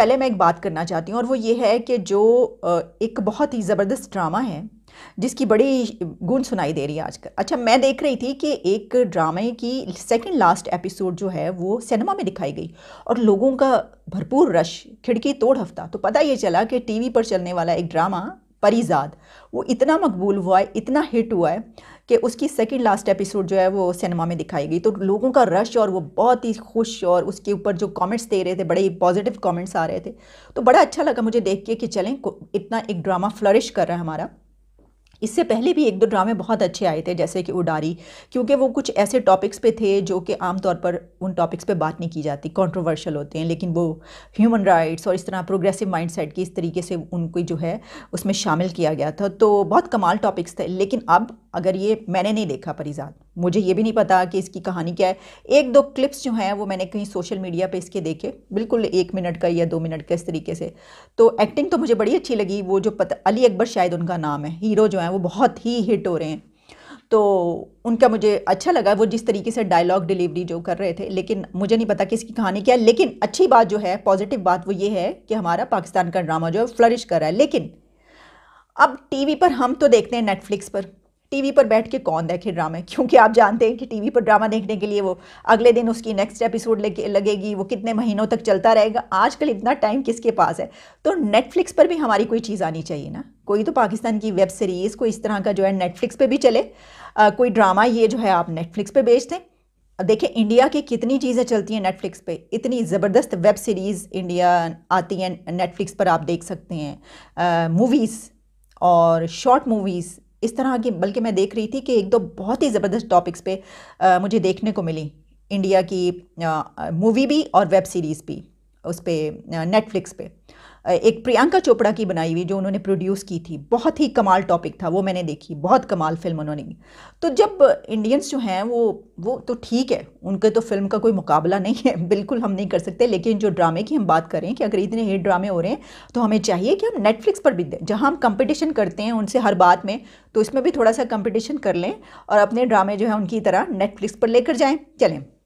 पहले मैं एक बात करना चाहती हूँ और वो ये है कि जो एक बहुत ही ज़बरदस्त ड्रामा है जिसकी बड़ी गुण सुनाई दे रही है आजकल अच्छा मैं देख रही थी कि एक ड्रामे की सेकंड लास्ट एपिसोड जो है वो सिनेमा में दिखाई गई और लोगों का भरपूर रश खिड़की तोड़ हफ्ता तो पता ये चला कि टीवी पर चलने वाला एक ड्रामा परिजाद वो इतना मकबूल हुआ है इतना हिट हुआ है कि उसकी सेकंड लास्ट एपिसोड जो है वो सिनेमा में दिखाई गई तो लोगों का रश और वो बहुत ही खुश और उसके ऊपर जो कमेंट्स दे रहे थे बड़े पॉजिटिव कमेंट्स आ रहे थे तो बड़ा अच्छा लगा मुझे देख के कि चलें इतना एक ड्रामा फ्लरिश कर रहा है हमारा इससे पहले भी एक दो ड्रामे बहुत अच्छे आए थे जैसे कि उडारी क्योंकि वो कुछ ऐसे टॉपिक्स पे थे जो कि आमतौर पर उन टॉपिक्स पे बात नहीं की जाती कंट्रोवर्शियल होते हैं लेकिन वो ह्यूमन राइट्स और इस तरह प्रोग्रेसिव माइंडसेट की इस तरीके से उनको जो है उसमें शामिल किया गया था तो बहुत कमाल टॉपिक्स थे लेकिन अब अगर ये मैंने नहीं देखा परिजात मुझे ये भी नहीं पता कि इसकी कहानी क्या है एक दो क्लिप्स जो हैं वो मैंने कहीं सोशल मीडिया पे इसके देखे बिल्कुल एक मिनट का या दो मिनट का इस तरीके से तो एक्टिंग तो मुझे बड़ी अच्छी लगी वो जो पता अली अकबर शायद उनका नाम है हीरो जो हैं वो बहुत ही हिट हो रहे हैं तो उनका मुझे अच्छा लगा वो जिस तरीके से डायलॉग डिलीवरी जो कर रहे थे लेकिन मुझे नहीं पता कि इसकी कहानी क्या है लेकिन अच्छी बात जो है पॉजिटिव बात वो ये है कि हमारा पाकिस्तान का ड्रामा जो है फ्लरिश कर रहा है लेकिन अब टीवी पर हम तो देखते हैं नेटफ्लिक्स पर टीवी पर बैठ के कौन देखे ड्रामे क्योंकि आप जानते हैं कि टीवी पर ड्रामा देखने के लिए वो अगले दिन उसकी नेक्स्ट एपिसोड लगे, लगेगी वो कितने महीनों तक चलता रहेगा आजकल इतना टाइम किसके पास है तो नेटफ्लिक्स पर भी हमारी कोई चीज़ आनी चाहिए ना कोई तो पाकिस्तान की वेब सीरीज़ कोई इस तरह का जो है नेटफ्लिक्स पर भी चले आ, कोई ड्रामा ये जो है आप नेटफ्लिक्स पर बेच दें देखिए इंडिया की कितनी चीज़ें चलती हैं नेटफ्लिक्स पे इतनी ज़बरदस्त वेब सीरीज़ इंडिया आती हैं नेटफ्लिक्स पर आप देख सकते हैं मूवीज़ और शॉर्ट मूवीज़ इस तरह की बल्कि मैं देख रही थी कि एक दो बहुत ही ज़बरदस्त टॉपिक्स पे आ, मुझे देखने को मिली इंडिया की मूवी भी और वेब सीरीज़ भी उस पर नेटफ्लिक्स पे एक प्रियंका चोपड़ा की बनाई हुई जो उन्होंने प्रोड्यूस की थी बहुत ही कमाल टॉपिक था वो मैंने देखी बहुत कमाल फिल्म उन्होंने की तो जब इंडियंस जो हैं वो वो तो ठीक है उनके तो फिल्म का कोई मुकाबला नहीं है बिल्कुल हम नहीं कर सकते लेकिन जो ड्रामे की हम बात करें कि अगर इतने हिट ड्रामे हो रहे हैं तो हमें चाहिए कि हम नेटफ्लिक्स पर भी दें जहाँ हम कंपटिशन करते हैं उनसे हर बात में तो इसमें भी थोड़ा सा कंपटिशन कर लें और अपने ड्रामे जो है उनकी तरह नेटफ्लिक्स पर लेकर जाएँ चलें